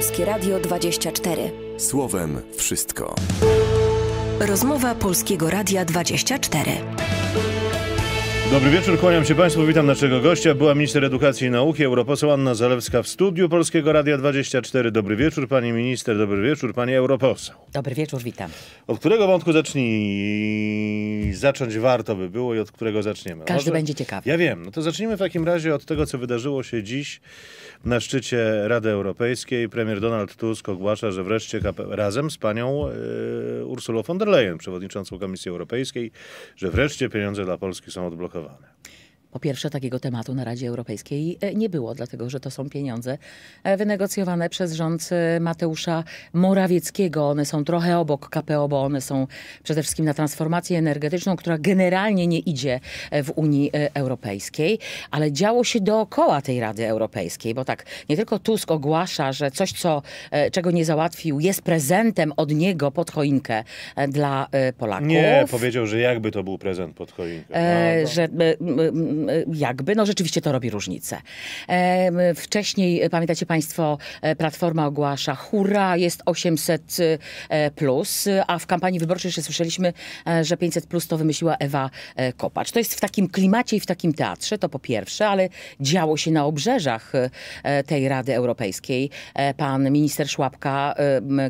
Polskie Radio 24. Słowem wszystko. Rozmowa Polskiego Radia 24. Dobry wieczór, kłaniam się Państwu, witam naszego gościa. Była minister edukacji i nauki, europoseł Anna Zalewska w studiu Polskiego Radia 24. Dobry wieczór, pani minister, dobry wieczór, pani europoseł. Dobry wieczór, witam. Od którego wątku zacznij... zacząć warto by było i od którego zaczniemy? Każdy Może... będzie ciekawy. Ja wiem, no to zacznijmy w takim razie od tego, co wydarzyło się dziś na szczycie Rady Europejskiej. Premier Donald Tusk ogłasza, że wreszcie razem z panią yy, Ursulą von der Leyen, przewodniczącą Komisji Europejskiej, że wreszcie pieniądze dla Polski są odblokowane Havana. Po pierwsze, takiego tematu na Radzie Europejskiej e, nie było, dlatego że to są pieniądze e, wynegocjowane przez rząd e, Mateusza Morawieckiego. One są trochę obok KPO, bo one są przede wszystkim na transformację energetyczną, która generalnie nie idzie w Unii Europejskiej, ale działo się dookoła tej Rady Europejskiej, bo tak nie tylko Tusk ogłasza, że coś, co, czego nie załatwił, jest prezentem od niego pod choinkę dla Polaków. Nie, powiedział, że jakby to był prezent pod choinkę. No, to... No. Że Y, jakby, no rzeczywiście to robi różnicę. Wcześniej, y, pamiętacie Państwo, e, Platforma ogłasza hura, jest 800 y, e, plus, a w kampanii wyborczej jeszcze słyszeliśmy, e, że 500 plus to wymyśliła Ewa Kopacz. To jest w takim klimacie i w takim teatrze, to po pierwsze, ale działo się na obrzeżach tej Rady Europejskiej. Pan minister Szłapka,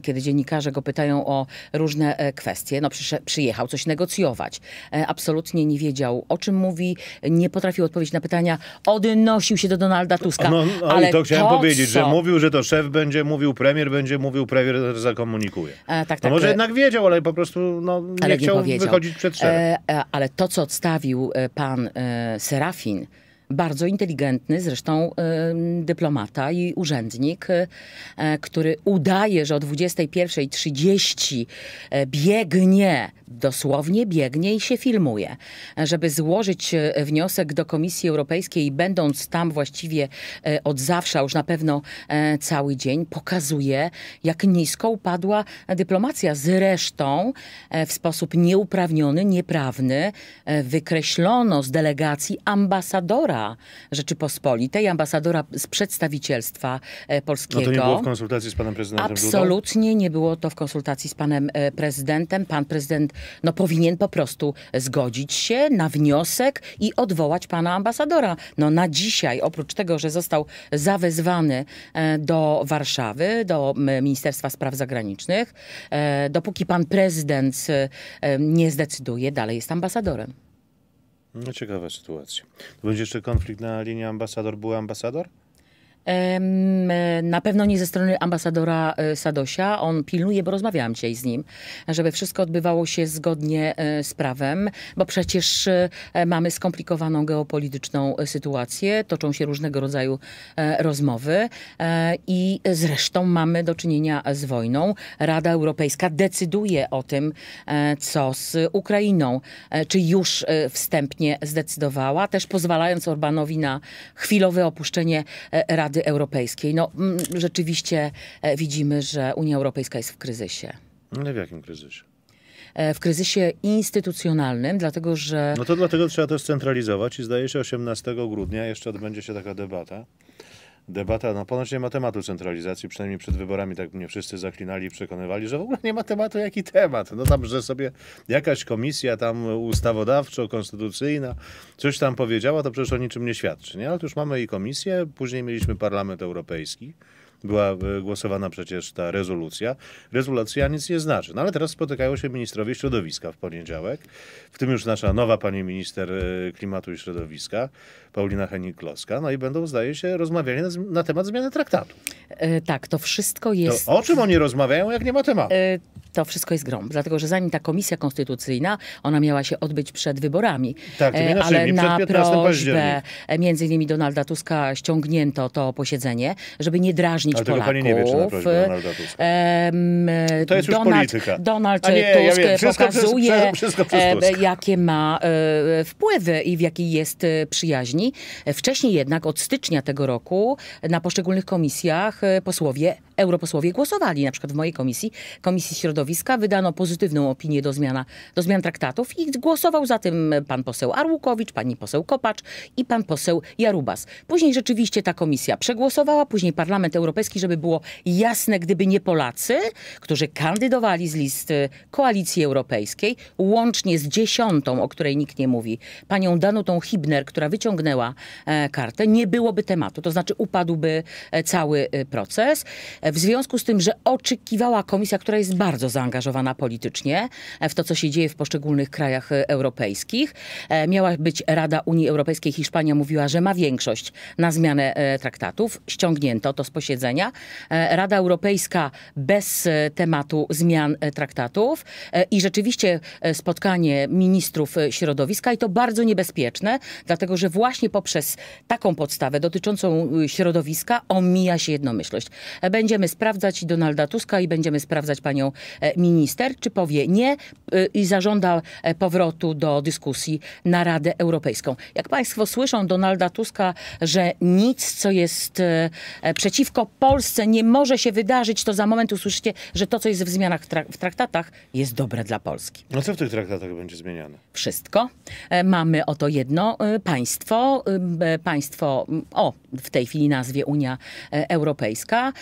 kiedy dziennikarze go pytają o różne kwestie, no przyjechał coś negocjować. Absolutnie nie wiedział, o czym mówi, nie potrafił potrafił odpowiedzieć na pytania, odnosił się do Donalda Tuska. No, no ale to chciałem to powiedzieć, co? że mówił, że to szef będzie mówił, premier będzie mówił, premier zakomunikuje. E, tak, tak, no może e... jednak wiedział, ale po prostu no, nie chciał nie wychodzić przed szereg. E, e, ale to, co odstawił e, pan e, Serafin, bardzo inteligentny zresztą dyplomata i urzędnik, e, który udaje, że o 21.30 e, biegnie, dosłownie biegnie i się filmuje, żeby złożyć e, wniosek do Komisji Europejskiej, będąc tam właściwie od zawsze, a już na pewno cały dzień, pokazuje, jak nisko upadła dyplomacja. Zresztą w sposób nieuprawniony, nieprawny wykreślono z delegacji ambasadora ambasadora Rzeczypospolitej, ambasadora z przedstawicielstwa e, polskiego. No to nie było w konsultacji z panem prezydentem Absolutnie nie było to w konsultacji z panem e, prezydentem. Pan prezydent no, powinien po prostu zgodzić się na wniosek i odwołać pana ambasadora. No na dzisiaj, oprócz tego, że został zawezwany e, do Warszawy, do Ministerstwa Spraw Zagranicznych, dopóki pan prezydent nie zdecyduje, dalej jest ambasadorem. No ciekawa sytuacja. To będzie jeszcze konflikt na linii ambasador, były ambasador? Na pewno nie ze strony ambasadora e, Sadosia. On pilnuje, bo rozmawiałam dzisiaj z nim, żeby wszystko odbywało się zgodnie e, z prawem, bo przecież e, mamy skomplikowaną geopolityczną sytuację, toczą się różnego rodzaju rozmowy i zresztą mamy do czynienia z wojną. Rada Europejska decyduje o tym, co z Ukrainą, czy już wstępnie zdecydowała, też pozwalając Orbanowi na chwilowe opuszczenie Rady Rady Europejskiej. No, mm, rzeczywiście e, widzimy, że Unia Europejska jest w kryzysie. Ale no w jakim kryzysie? E, w kryzysie instytucjonalnym, dlatego że. No to dlatego trzeba to scentralizować i zdaje się 18 grudnia jeszcze odbędzie się taka debata debata, no ponoć nie ma tematu centralizacji, przynajmniej przed wyborami tak mnie wszyscy zaklinali i przekonywali, że w ogóle nie ma tematu, jaki temat. No tam, że sobie jakaś komisja tam ustawodawczo-konstytucyjna coś tam powiedziała, to przecież o niczym nie świadczy, nie? Ale tu już mamy i komisję, później mieliśmy Parlament Europejski, była e, głosowana przecież ta rezolucja. Rezolucja nic nie znaczy. No ale teraz spotykają się ministrowie środowiska w poniedziałek, w tym już nasza nowa pani minister e, klimatu i środowiska. Paulina Henik-Kloska, no i będą, zdaje się, rozmawiali na, na temat zmiany traktatu. E, tak, to wszystko jest... To o czym oni rozmawiają, jak nie ma tematu? E, to wszystko jest grom, dlatego że zanim ta komisja konstytucyjna, ona miała się odbyć przed wyborami. Tak, e, ale na prośbę e, między innymi Donalda Tuska ściągnięto to posiedzenie, żeby nie drażnić ale Polaków. pani nie wie, czy na prośbę Donalda Tuska. to jest Donald, już polityka. Donald nie, Tusk ja wszystko pokazuje, przez, wszystko przez e, Tusk. jakie ma e, wpływy i w jakiej jest przyjaźni. Wcześniej jednak od stycznia tego roku na poszczególnych komisjach e, posłowie europosłowie głosowali. Na przykład w mojej komisji, Komisji Środowiska, wydano pozytywną opinię do, zmiana, do zmian traktatów i głosował za tym pan poseł Arłukowicz, pani poseł Kopacz i pan poseł Jarubas. Później rzeczywiście ta komisja przegłosowała, później Parlament Europejski, żeby było jasne, gdyby nie Polacy, którzy kandydowali z list y, Koalicji Europejskiej, łącznie z dziesiątą, o której nikt nie mówi, panią Danutą Hibner, która wyciągnęła e, kartę, nie byłoby tematu. To znaczy upadłby e, cały e, proces. E, w związku z tym, że oczekiwała komisja, która jest bardzo zaangażowana politycznie e, w to, co się dzieje w poszczególnych krajach e, europejskich, miała być Rada Unii Europejskiej. Hiszpania mówiła, że ma większość na zmianę traktatów. Ściągnięto to z posiedzenia. Rada Europejska bez tematu zmian traktatów i rzeczywiście spotkanie ministrów środowiska i to bardzo niebezpieczne, dlatego że właśnie poprzez taką podstawę dotyczącą środowiska omija się jednomyślność. Będzie będziemy sprawdzać Donalda Tuska i będziemy sprawdzać panią e, minister, czy powie nie e, i zażąda e, powrotu do dyskusji na Radę Europejską. Jak państwo słyszą Donalda Tuska, że nic, co jest przeciwko Polsce, nie może się wydarzyć, to za moment usłyszycie, że to, co jest w zmianach w traktatach, jest dobre dla Polski. No co w tych traktatach będzie zmieniane? Wszystko. Mamy oto jedno państwo, państwo o w tej chwili nazwie Unia Europejska,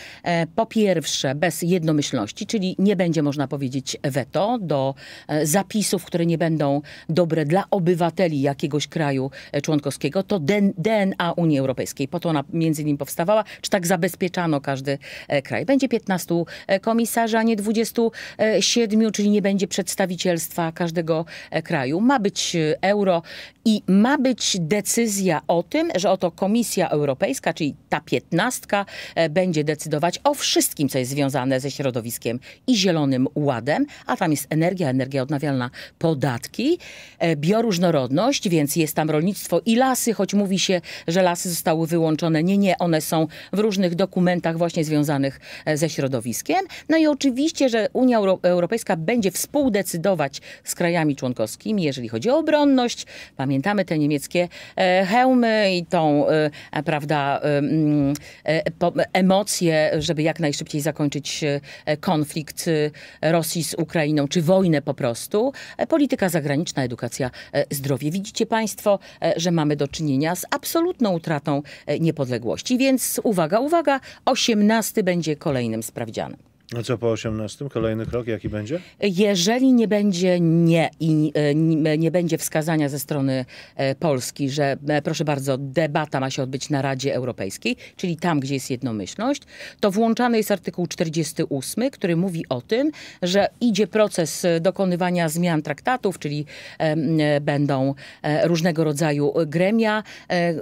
po pierwsze bez jednomyślności, czyli nie będzie można powiedzieć weto do e, zapisów, które nie będą dobre dla obywateli jakiegoś kraju e, członkowskiego. To DNA Unii Europejskiej, po to ona między innymi powstawała, czy tak zabezpieczano każdy e, kraj. Będzie 15 komisarzy, a nie 27, czyli nie będzie przedstawicielstwa każdego kraju. Ma być euro i ma być decyzja o tym, że oto Komisja Europejska, czyli ta piętnastka, będzie decydować o wszystkim, co jest związane ze środowiskiem i Zielonym Ładem, a tam jest energia, energia odnawialna, podatki, e, bioróżnorodność, więc jest tam rolnictwo i lasy, choć mówi się, że lasy zostały wyłączone. Nie, nie, one są w różnych dokumentach właśnie związanych e, ze środowiskiem. No i oczywiście, że Unia Europejska będzie współdecydować z krajami członkowskimi, jeżeli chodzi o obronność. Pamiętamy te niemieckie e, hełmy i tą, prawda, mm, emocję, żeby jak najszybciej zakończyć e, konflikt e, Rosji z Ukrainą, czy wojnę po prostu. E, polityka zagraniczna, edukacja, zdrowie. Widzicie Państwo, że mamy do czynienia z absolutną utratą niepodległości. Więc uwaga, uwaga, 18 będzie kolejnym sprawdzianem. A co po 18? Kolejny krok jaki będzie? Jeżeli nie będzie nie i e, nie, nie będzie wskazania ze strony e, Polski, że e, proszę bardzo, debata ma się odbyć na Radzie Europejskiej, czyli tam, gdzie jest jednomyślność, to włączany jest artykuł 48, który mówi o tym, że idzie proces dokonywania zmian traktatów, czyli będą różnego rodzaju gremia,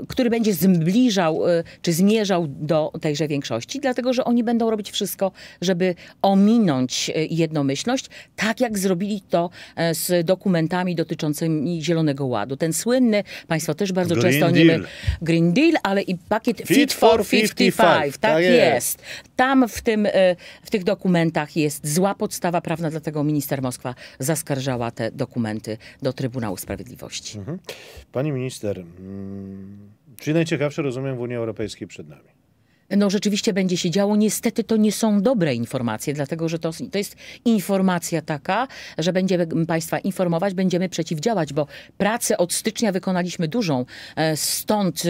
który będzie zbliżał czy zmierzał do tejże większości, dlatego że oni będą robić wszystko, żeby ominąć e, jednomyślność, tak jak zrobili to e, z dokumentami dotyczącymi Zielonego Ładu. Ten słynny, Państwo też bardzo Green często o nim Green Deal, ale i pakiet Fit, Fit for 55. Tak, tak, jest. jest. Tam w, tym, e, w tych dokumentach jest zła podstawa prawna, dlatego minister Moskwa zaskarżała te dokumenty do Trybunału Sprawiedliwości. Mhm. Pani minister, mm, czy najciekawsze rozumiem w Unii Europejskiej przed nami? no rzeczywiście będzie się działo. Niestety to nie są dobre informacje, dlatego że to, to jest informacja taka, że będziemy Państwa informować, będziemy przeciwdziałać, bo pracę od stycznia wykonaliśmy dużą. E, stąd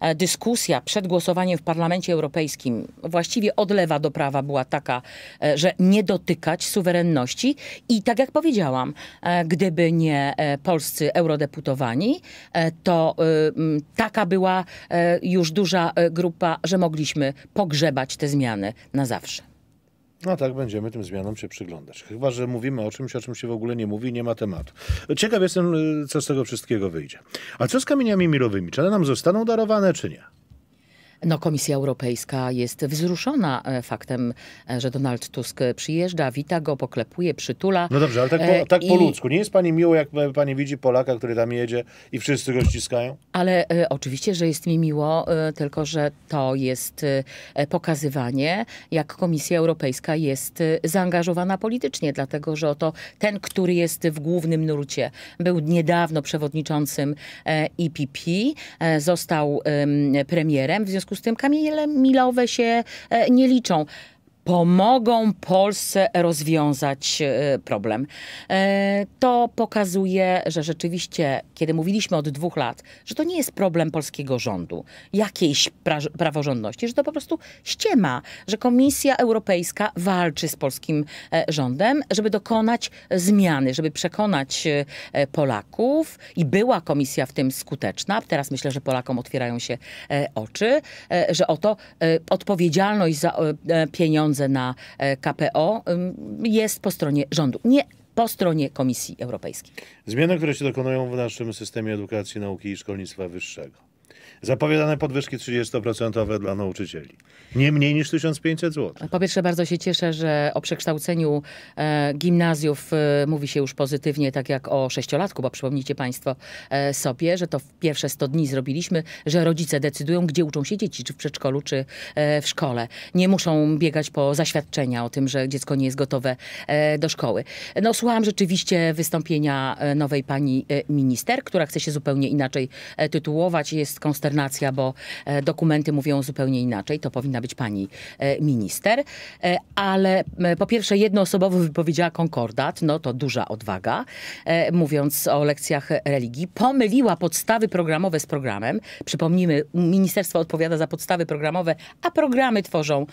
e, dyskusja przed głosowaniem w Parlamencie Europejskim, właściwie od lewa do prawa była taka, e, że nie dotykać suwerenności i tak jak powiedziałam, gdyby nie polscy eurodeputowani, to y, taka była już duża grupa, że mogliśmy pogrzebać te zmiany na zawsze. No tak, będziemy tym zmianom się przyglądać. Chyba, że mówimy o czymś, o czym się w ogóle nie mówi nie ma tematu. Ciekaw jestem, y, co z tego wszystkiego wyjdzie. A co z kamieniami milowymi? Czy one nam zostaną darowane, czy nie? No, Komisja Europejska jest wzruszona e, faktem, e, że Donald Tusk przyjeżdża, wita go, poklepuje, przytula. No dobrze, ale tak e, po, tak po I... ludzku. Nie jest pani miło, jak pani widzi Polaka, który tam jedzie i wszyscy go ściskają? Ale e, oczywiście, że jest mi miło, e, tylko że to jest e, pokazywanie, jak Komisja Europejska jest zaangażowana politycznie, dlatego że oto ten, który jest w głównym nurcie, był niedawno przewodniczącym IPP, został premierem, w związku związku z tym kamienie milowe się e, nie liczą pomogą Polsce rozwiązać e, problem. E, to pokazuje, że rzeczywiście, kiedy mówiliśmy od dwóch lat, że to nie jest problem polskiego rządu, jakiejś pra praworządności, że to po prostu ściema, że Komisja Europejska walczy z polskim e, rządem, żeby dokonać zmiany, żeby przekonać Polaków i była komisja w tym skuteczna. Teraz myślę, że Polakom otwierają się oczy, że oto odpowiedzialność za pieniądze pieniądze na e, KPO jest po stronie rządu. Nie po stronie Komisji Europejskiej. Zmiany, które się dokonują w naszym systemie edukacji, nauki i szkolnictwa wyższego. Zapowiadane podwyżki 30% dla nauczycieli. Nie mniej niż 1500 zł. Po pierwsze bardzo się cieszę, że o przekształceniu e, gimnazjów e, mówi się już pozytywnie, tak jak o sześciolatku, bo przypomnijcie państwo e, sobie, że to w pierwsze 100 dni zrobiliśmy, że rodzice decydują, gdzie uczą się dzieci, czy w przedszkolu, czy e, w szkole. Nie muszą biegać po zaświadczenia o tym, że dziecko nie jest gotowe e, do szkoły. No słuchałam rzeczywiście wystąpienia e, nowej pani minister, która chce się zupełnie inaczej tytułować. Jest konsternacja, bo e, dokumenty mówią zupełnie inaczej. To powinna być pani e, minister. E, ale po pierwsze jednoosobowo wypowiedziała konkordat, no to duża odwaga, mówiąc o lekcjach religii. Pomyliła podstawy programowe z programem. Przypomnijmy, ministerstwo odpowiada za podstawy programowe, a programy tworzą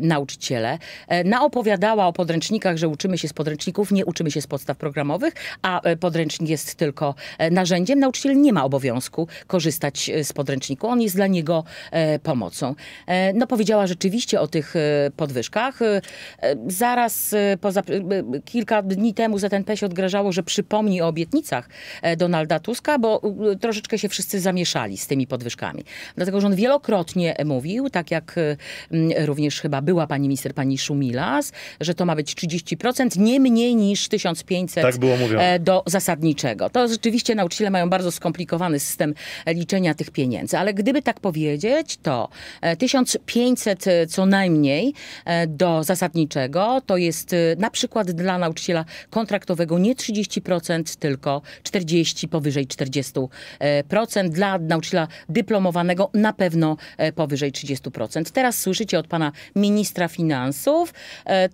nauczyciele. naopowiadała o podręcznikach, że uczymy się z podręczników, nie uczymy się z podstaw programowych, a podręcznik jest tylko narzędziem. Nauczyciel nie ma obowiązku korzystać z podręczniku. On jest dla niego e, pomocą. E, no powiedziała rzeczywiście o tych e, podwyżkach. Zaraz poza, kilka dni temu ZNP się odgrażało, że przypomni o obietnicach Donalda Tuska, bo troszeczkę się wszyscy zamieszali z tymi podwyżkami. Dlatego, że on wielokrotnie mówił, tak jak również chyba była pani minister, pani Szumilas, że to ma być 30%, nie mniej niż 1500 tak do zasadniczego. To rzeczywiście nauczyciele mają bardzo skomplikowany system liczenia tych tych pieniędzy. Ale gdyby tak powiedzieć, to 1500 e, e, co najmniej e, do zasadniczego to jest na przykład dla nauczyciela kontraktowego nie 30%, tylko 40, powyżej 40%. Dla nauczyciela dyplomowanego na pewno powyżej 30%. Teraz słyszycie od pana ministra finansów,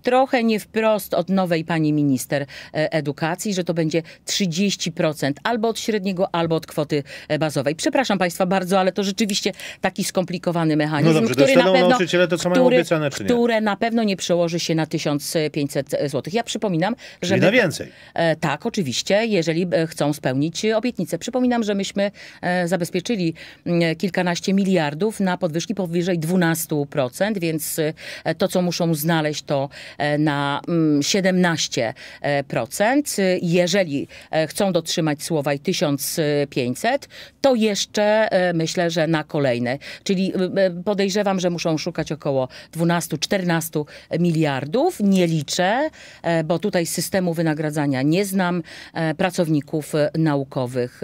trochę nie wprost od nowej pani minister edukacji, że to będzie 30% albo od średniego, albo od kwoty bazowej. Przepraszam państwa, Państwa bardzo, ale to rzeczywiście taki skomplikowany mechanizm, no dobrze, który na pewno, nauczyciele to, co który, mają obiecane, czy nie? które na pewno nie przełoży się na 1500 zł. Ja przypominam, że... Czyli na więcej. E, tak, oczywiście, jeżeli e, chcą spełnić obietnicę. Przypominam, że myśmy e, zabezpieczyli kilkanaście miliardów na podwyżki powyżej 12%, więc e, to, co muszą znaleźć, to e, na 17%. Jeżeli chcą dotrzymać słowa i 1500, to jeszcze E, myślę, że na kolejne. Czyli e, e, podejrzewam, że muszą szukać około 12-14 miliardów. Nie liczę, bo tutaj systemu wynagradzania nie znam. Pracowników naukowych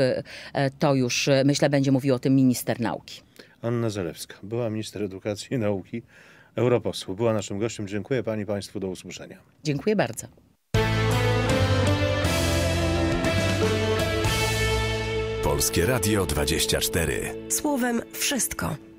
to już, myślę, będzie mówił o tym minister nauki. Anna Zalewska, była minister edukacji i nauki, europosłów, Była naszym gościem. Dziękuję pani, państwu, do usłyszenia. Dziękuję bardzo. Polskie Radio 24. Słowem wszystko.